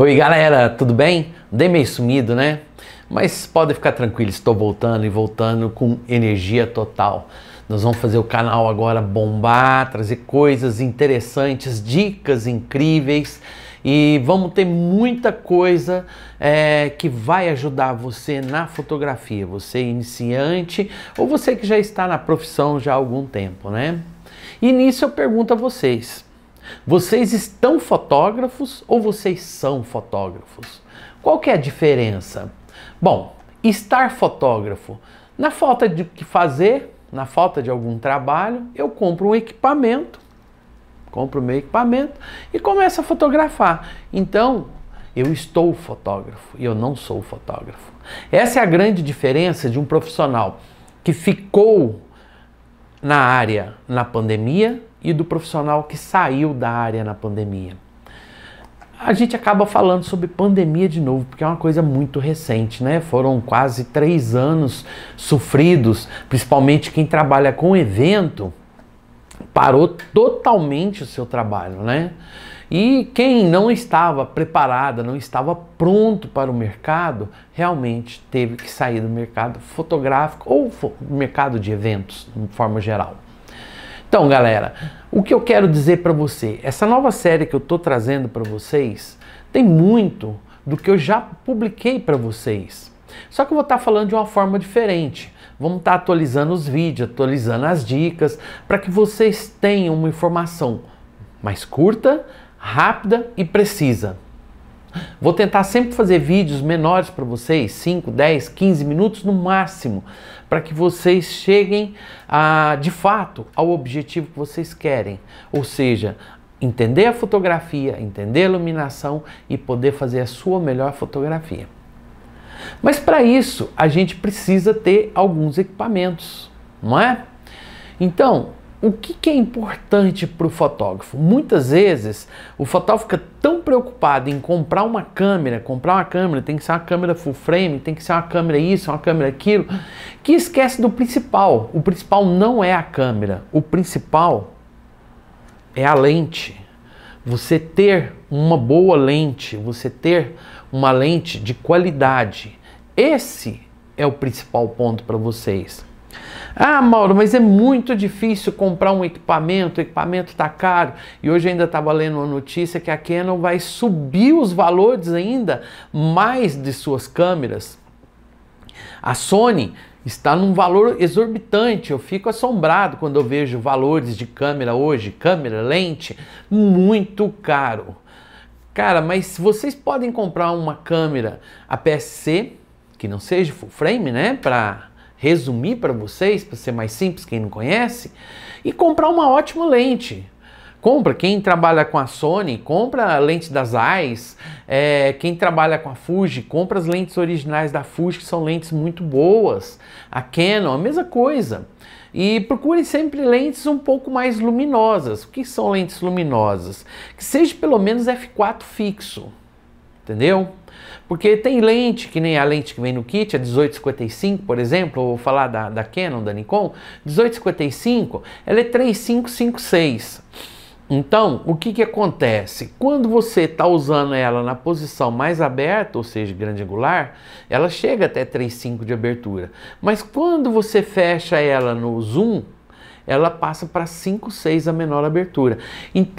Oi galera, tudo bem? Dei meio sumido, né? Mas podem ficar tranquilos, estou voltando e voltando com energia total. Nós vamos fazer o canal agora bombar, trazer coisas interessantes, dicas incríveis e vamos ter muita coisa é, que vai ajudar você na fotografia, você é iniciante ou você que já está na profissão já há algum tempo, né? E nisso eu pergunto a vocês, vocês estão fotógrafos ou vocês são fotógrafos? Qual que é a diferença? Bom, estar fotógrafo, na falta de que fazer, na falta de algum trabalho, eu compro um equipamento, compro meu equipamento e começo a fotografar. Então, eu estou fotógrafo e eu não sou fotógrafo. Essa é a grande diferença de um profissional que ficou na área na pandemia e do profissional que saiu da área na pandemia. A gente acaba falando sobre pandemia de novo, porque é uma coisa muito recente, né? Foram quase três anos sofridos, principalmente quem trabalha com evento, parou totalmente o seu trabalho, né? E quem não estava preparada, não estava pronto para o mercado, realmente teve que sair do mercado fotográfico ou mercado de eventos, de forma geral. Então, galera, o que eu quero dizer para você, essa nova série que eu estou trazendo para vocês tem muito do que eu já publiquei para vocês. Só que eu vou estar tá falando de uma forma diferente. Vamos estar tá atualizando os vídeos, atualizando as dicas, para que vocês tenham uma informação mais curta, rápida e precisa. Vou tentar sempre fazer vídeos menores para vocês, 5, 10, 15 minutos no máximo, para que vocês cheguem a, de fato ao objetivo que vocês querem, ou seja, entender a fotografia, entender a iluminação e poder fazer a sua melhor fotografia. Mas para isso, a gente precisa ter alguns equipamentos, não é? Então, o que, que, é importante para o fotógrafo? Muitas vezes o fotógrafo fica tão preocupado em comprar uma câmera, comprar uma câmera, tem que ser uma câmera full frame, tem que ser uma câmera isso, uma câmera aquilo, que esquece do principal. O principal não é a câmera, o principal é a lente. Você ter uma boa lente, você ter uma lente de qualidade. Esse é o principal ponto para vocês. Ah, Mauro, mas é muito difícil comprar um equipamento, o equipamento está caro. E hoje ainda estava lendo uma notícia que a Canon vai subir os valores ainda mais de suas câmeras. A Sony está num valor exorbitante. Eu fico assombrado quando eu vejo valores de câmera hoje, câmera, lente, muito caro. Cara, mas vocês podem comprar uma câmera APS-C, que não seja full frame, né, para resumir para vocês, para ser mais simples, quem não conhece, e comprar uma ótima lente. Compra, quem trabalha com a Sony, compra a lente das AIS, é, quem trabalha com a Fuji, compra as lentes originais da Fuji, que são lentes muito boas. A Canon, a mesma coisa. E procure sempre lentes um pouco mais luminosas. O que são lentes luminosas? Que seja pelo menos F4 fixo, entendeu? Porque tem lente, que nem a lente que vem no kit, é a 1855, por exemplo, vou falar da, da Canon, da Nikon, 1855, ela é 3556. Então, o que, que acontece? Quando você está usando ela na posição mais aberta, ou seja, grande angular, ela chega até 3,5 de abertura. Mas quando você fecha ela no zoom, ela passa para 5,6 a menor abertura,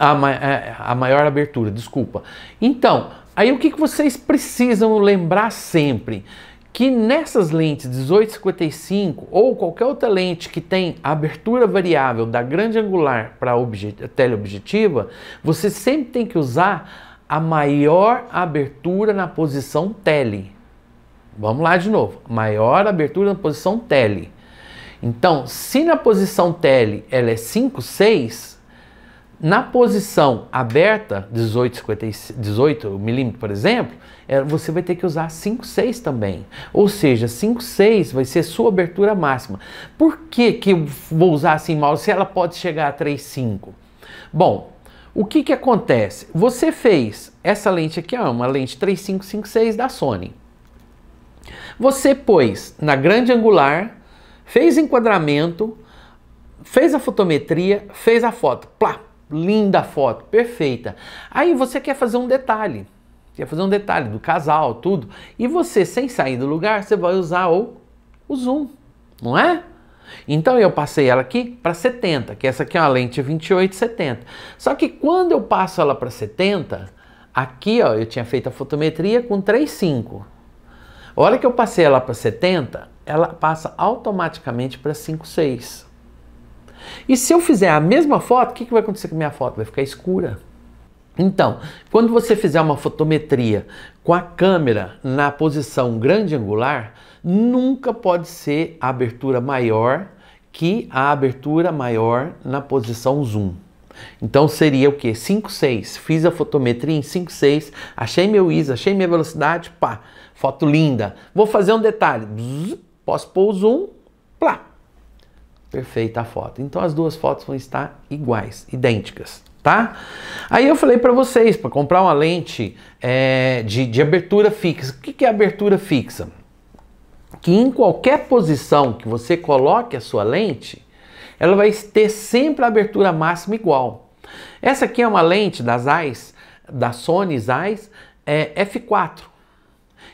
a, a maior abertura, desculpa. Então, Aí o que, que vocês precisam lembrar sempre? Que nessas lentes 1855 ou qualquer outra lente que tem abertura variável da grande angular para a teleobjetiva, você sempre tem que usar a maior abertura na posição tele. Vamos lá de novo. Maior abertura na posição tele. Então, se na posição tele ela é 5, 6, na posição aberta, 18, 18 milímetros, por exemplo, é, você vai ter que usar 5,6 também. Ou seja, 5,6 vai ser sua abertura máxima. Por que, que eu vou usar assim, mal se ela pode chegar a 3,5? Bom, o que, que acontece? Você fez essa lente aqui, ó, uma lente 3556 da Sony. Você pôs na grande angular, fez enquadramento, fez a fotometria, fez a foto. Plá, Linda foto, perfeita. Aí você quer fazer um detalhe. Quer fazer um detalhe do casal, tudo. E você, sem sair do lugar, você vai usar o, o zoom, não é? Então eu passei ela aqui para 70, que essa aqui é uma lente 28 70. Só que quando eu passo ela para 70, aqui ó, eu tinha feito a fotometria com 35. A hora que eu passei ela para 70, ela passa automaticamente para 56. E se eu fizer a mesma foto, o que, que vai acontecer com a minha foto? Vai ficar escura. Então, quando você fizer uma fotometria com a câmera na posição grande angular, nunca pode ser a abertura maior que a abertura maior na posição zoom. Então seria o que? 5,6. Fiz a fotometria em 5,6, achei meu ISO, achei minha velocidade, pá, foto linda. Vou fazer um detalhe, Bzz, posso pôr o zoom, plá, Perfeita a foto. Então as duas fotos vão estar iguais, idênticas, tá? Aí eu falei para vocês para comprar uma lente é, de, de abertura fixa. O que, que é abertura fixa? Que em qualquer posição que você coloque a sua lente, ela vai ter sempre a abertura máxima igual. Essa aqui é uma lente das AIS, da Sony AIS é F4.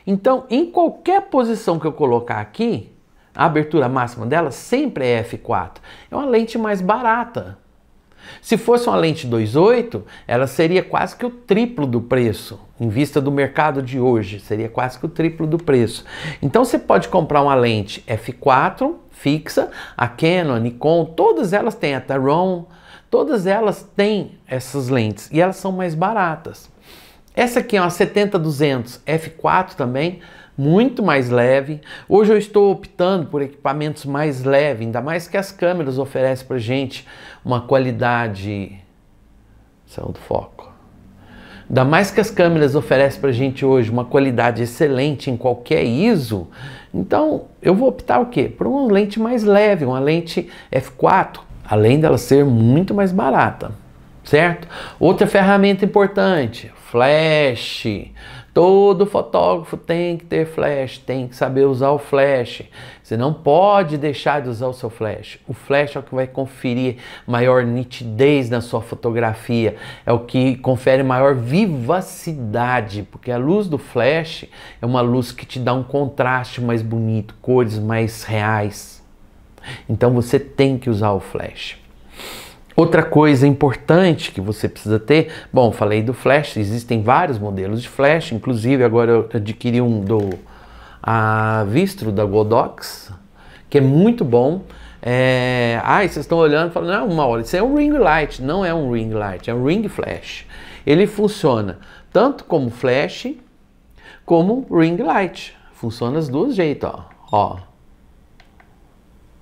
Então, em qualquer posição que eu colocar aqui, a abertura máxima dela sempre é f4. É uma lente mais barata. Se fosse uma lente 2.8, ela seria quase que o triplo do preço. Em vista do mercado de hoje, seria quase que o triplo do preço. Então você pode comprar uma lente f4 fixa, a Canon, a Nikon, todas elas têm a tarron todas elas têm essas lentes e elas são mais baratas. Essa aqui é uma 70-200 f4 também, muito mais leve. Hoje eu estou optando por equipamentos mais leves, ainda mais que as câmeras oferecem para gente uma qualidade. Saiu do foco. Ainda mais que as câmeras oferecem para gente hoje uma qualidade excelente em qualquer ISO, então eu vou optar o quê? Por uma lente mais leve, uma lente f4, além dela ser muito mais barata, certo? Outra ferramenta importante, flash. Todo fotógrafo tem que ter flash, tem que saber usar o flash. Você não pode deixar de usar o seu flash. O flash é o que vai conferir maior nitidez na sua fotografia, é o que confere maior vivacidade, porque a luz do flash é uma luz que te dá um contraste mais bonito, cores mais reais. Então você tem que usar o flash. Outra coisa importante que você precisa ter, bom, falei do flash, existem vários modelos de flash, inclusive agora eu adquiri um do a Vistro da Godox, que é muito bom. É, ah, vocês estão olhando e falando, não, é uma hora, isso é um ring light, não é um ring light, é um ring flash. Ele funciona tanto como flash como ring light. Funciona dos duas jeitos, ó. ó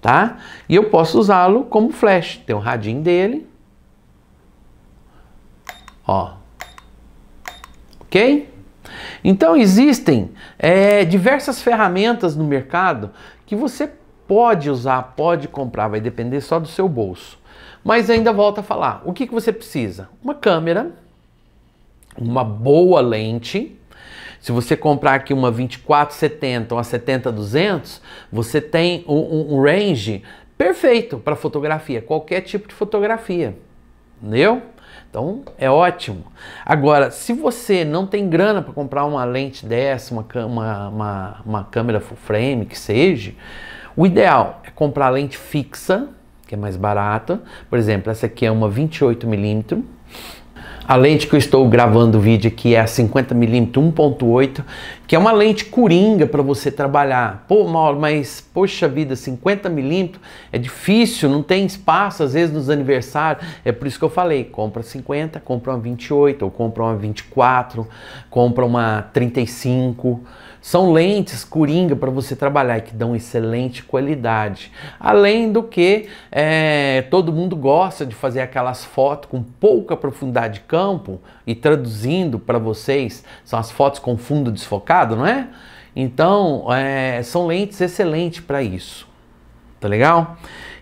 tá? E eu posso usá-lo como flash. Tem um radinho dele. Ó. Ok? Então existem é, diversas ferramentas no mercado que você pode usar, pode comprar, vai depender só do seu bolso. Mas ainda volta a falar, o que, que você precisa? Uma câmera, uma boa lente, se você comprar aqui uma 2470 ou uma 70-200, você tem um, um range perfeito para fotografia, qualquer tipo de fotografia, entendeu? Então é ótimo. Agora, se você não tem grana para comprar uma lente dessa, uma, uma, uma, uma câmera full frame, que seja, o ideal é comprar lente fixa, que é mais barata. Por exemplo, essa aqui é uma 28mm. A lente que eu estou gravando o vídeo aqui é a 50mm 1.8, que é uma lente coringa para você trabalhar. Pô, Mauro, mas poxa vida, 50mm é difícil, não tem espaço, às vezes nos aniversários. É por isso que eu falei, compra 50, compra uma 28, ou compra uma 24, compra uma 35 são lentes coringa para você trabalhar que dão excelente qualidade. Além do que, é, todo mundo gosta de fazer aquelas fotos com pouca profundidade de campo e traduzindo para vocês, são as fotos com fundo desfocado, não é? Então, é, são lentes excelentes para isso. Tá legal?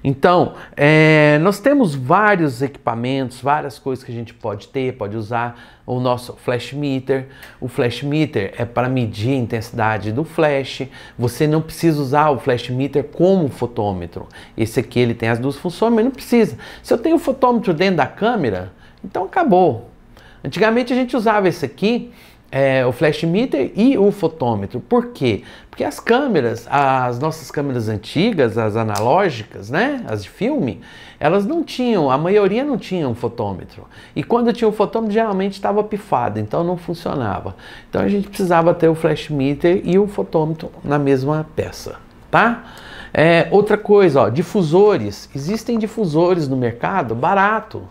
Então, é, nós temos vários equipamentos, várias coisas que a gente pode ter, pode usar. O nosso flash meter. O flash meter é para medir a intensidade do flash. Você não precisa usar o flash meter como fotômetro. Esse aqui ele tem as duas funções, mas não precisa. Se eu tenho o fotômetro dentro da câmera, então acabou. Antigamente a gente usava esse aqui é, o flash meter e o fotômetro. Por quê? Porque as câmeras, as nossas câmeras antigas, as analógicas, né, as de filme, elas não tinham, a maioria não tinha um fotômetro. E quando tinha um fotômetro, geralmente estava pifado, então não funcionava. Então a gente precisava ter o flash meter e o fotômetro na mesma peça, tá? É, outra coisa, ó, difusores. Existem difusores no mercado barato,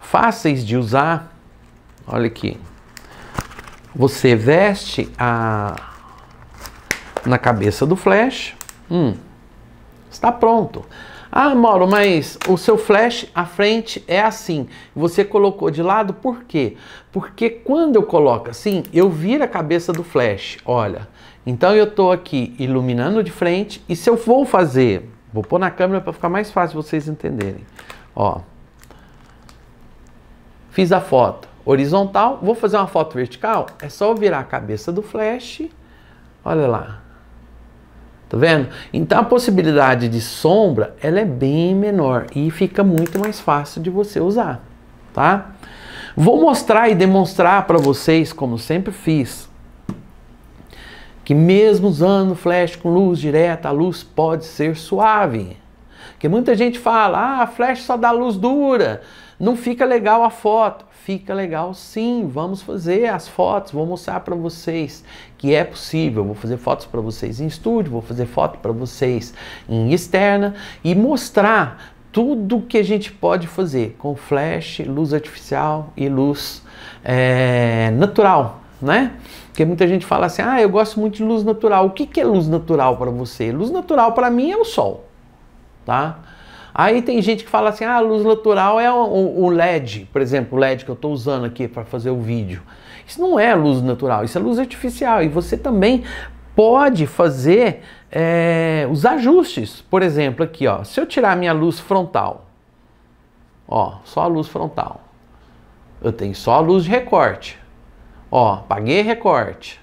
fáceis de usar. Olha aqui, você veste a na cabeça do flash. Hum, está pronto. Ah, Mauro, mas o seu flash à frente é assim. Você colocou de lado por quê? Porque quando eu coloco assim, eu viro a cabeça do flash. Olha, então eu estou aqui iluminando de frente. E se eu for fazer, vou pôr na câmera para ficar mais fácil vocês entenderem. Ó, fiz a foto horizontal. Vou fazer uma foto vertical, é só virar a cabeça do flash. Olha lá. Tá vendo? Então a possibilidade de sombra, ela é bem menor e fica muito mais fácil de você usar, tá? Vou mostrar e demonstrar para vocês, como sempre fiz, que mesmo usando flash com luz direta, a luz pode ser suave. Que muita gente fala: "Ah, flash só dá luz dura, não fica legal a foto" fica legal sim, vamos fazer as fotos, vou mostrar para vocês que é possível, vou fazer fotos para vocês em estúdio, vou fazer foto para vocês em externa e mostrar tudo que a gente pode fazer com flash, luz artificial e luz é, natural, né? Porque muita gente fala assim, ah, eu gosto muito de luz natural. O que, que é luz natural para você? Luz natural para mim é o sol, tá? Aí tem gente que fala assim: ah, a luz natural é o, LED, por exemplo, o LED que eu estou usando aqui para fazer o vídeo. Isso não é luz natural, isso é luz artificial. E você também pode fazer é, os ajustes. Por exemplo, aqui, ó, se eu tirar minha luz frontal, ó, só a luz frontal. Eu tenho só a luz de recorte. Ó, paguei recorte.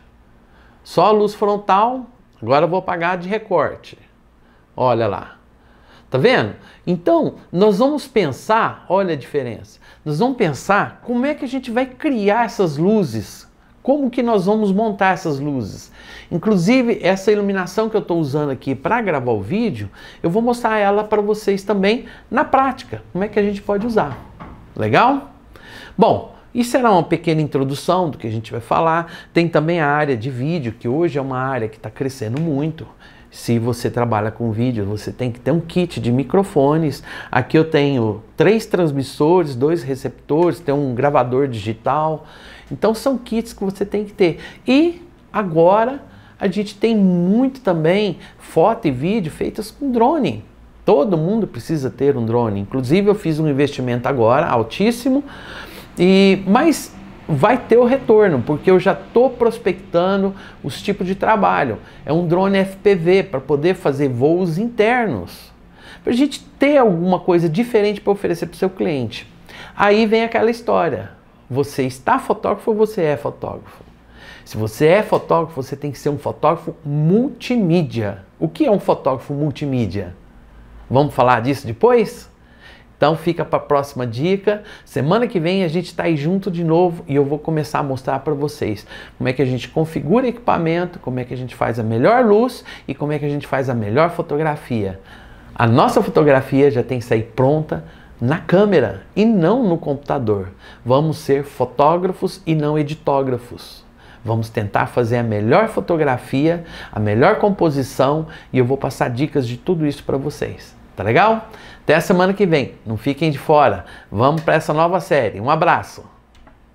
Só a luz frontal, agora eu vou pagar de recorte. Olha lá. Tá vendo? Então, nós vamos pensar, olha a diferença. Nós vamos pensar como é que a gente vai criar essas luzes. Como que nós vamos montar essas luzes? Inclusive, essa iluminação que eu estou usando aqui para gravar o vídeo, eu vou mostrar ela para vocês também na prática. Como é que a gente pode usar? Legal? Bom, isso será uma pequena introdução do que a gente vai falar. Tem também a área de vídeo, que hoje é uma área que está crescendo muito. Se você trabalha com vídeo, você tem que ter um kit de microfones. Aqui eu tenho três transmissores, dois receptores, tem um gravador digital. Então são kits que você tem que ter. E agora a gente tem muito também foto e vídeo feitas com drone. Todo mundo precisa ter um drone. Inclusive eu fiz um investimento agora altíssimo e mas vai ter o retorno, porque eu já estou prospectando os tipos de trabalho. É um drone FPV para poder fazer voos internos, para a gente ter alguma coisa diferente para oferecer para o seu cliente. Aí vem aquela história: você está fotógrafo ou você é fotógrafo? Se você é fotógrafo, você tem que ser um fotógrafo multimídia. O que é um fotógrafo multimídia? Vamos falar disso depois? Então fica para a próxima dica. Semana que vem a gente está aí junto de novo e eu vou começar a mostrar para vocês como é que a gente configura equipamento, como é que a gente faz a melhor luz e como é que a gente faz a melhor fotografia. A nossa fotografia já tem que sair pronta na câmera e não no computador. Vamos ser fotógrafos e não editógrafos. Vamos tentar fazer a melhor fotografia, a melhor composição e eu vou passar dicas de tudo isso para vocês. Tá legal? Até a semana que vem. Não fiquem de fora. Vamos para essa nova série. Um abraço.